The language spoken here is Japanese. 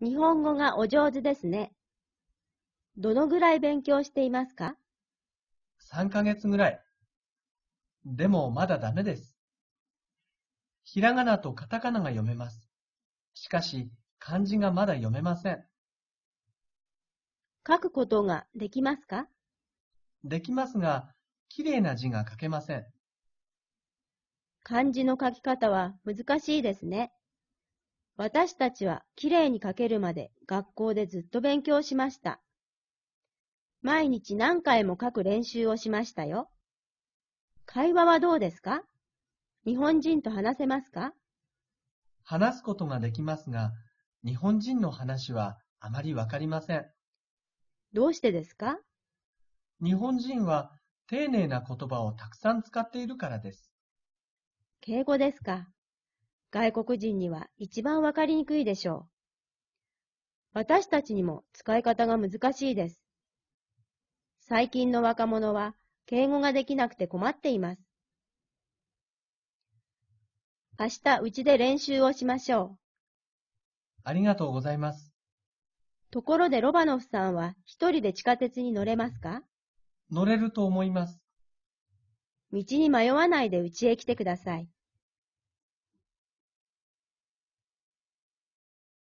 日本語がお上手ですね。どのぐらい勉強していますか ?3 ヶ月ぐらい。でもまだダメです。ひらがなとカタカナが読めます。しかし、漢字がまだ読めません。書くことができますかできますが、きれいな字が書けません。漢字の書き方は難しいですね。私たちはきれいに書けるまで学校でずっと勉強しました。毎日何回も書く練習をしましたよ。会話はどうですか日本人と話せますか話すことができますが、日本人の話はあまりわかりません。どうしてですか日本人は丁寧な言葉をたくさん使っているからです。敬語ですか外国人には一番わかりにくいでしょう。私たちにも使い方が難しいです。最近の若者は敬語ができなくて困っています。明日うちで練習をしましょう。ありがとうございます。ところでロバノフさんは一人で地下鉄に乗れますか乗れると思います。道に迷わないでうちへ来てください。